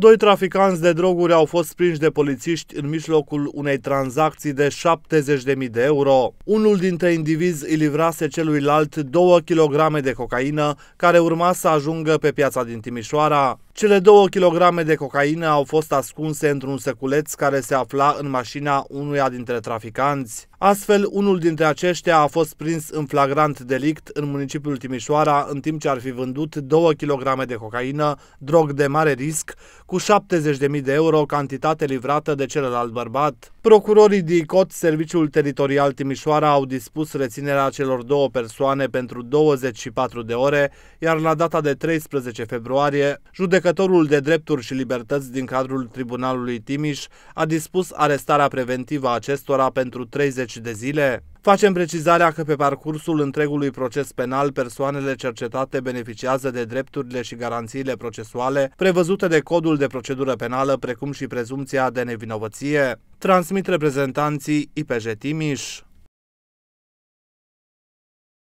Doi traficanți de droguri au fost prinși de polițiști în mijlocul unei tranzacții de 70.000 de euro. Unul dintre indivizi îi livrase celuilalt 2 kg de cocaină, care urma să ajungă pe piața din Timișoara. Cele două kilograme de cocaină au fost ascunse într-un săculeț care se afla în mașina unuia dintre traficanți. Astfel, unul dintre aceștia a fost prins în flagrant delict în municipiul Timișoara, în timp ce ar fi vândut 2 kg de cocaină, drog de mare risc, cu 70.000 de euro, cantitate livrată de celălalt bărbat. Procurorii DICOT, Serviciul Teritorial Timișoara, au dispus reținerea celor două persoane pentru 24 de ore, iar la data de 13 februarie, judecătorul de drepturi și libertăți din cadrul Tribunalului Timiș a dispus arestarea preventivă a acestora pentru 30 de zile. Facem precizarea că pe parcursul întregului proces penal, persoanele cercetate beneficiază de drepturile și garanțiile procesuale prevăzute de Codul de Procedură Penală, precum și prezumția de nevinovăție. transmit reprezentanci i pežeti miš.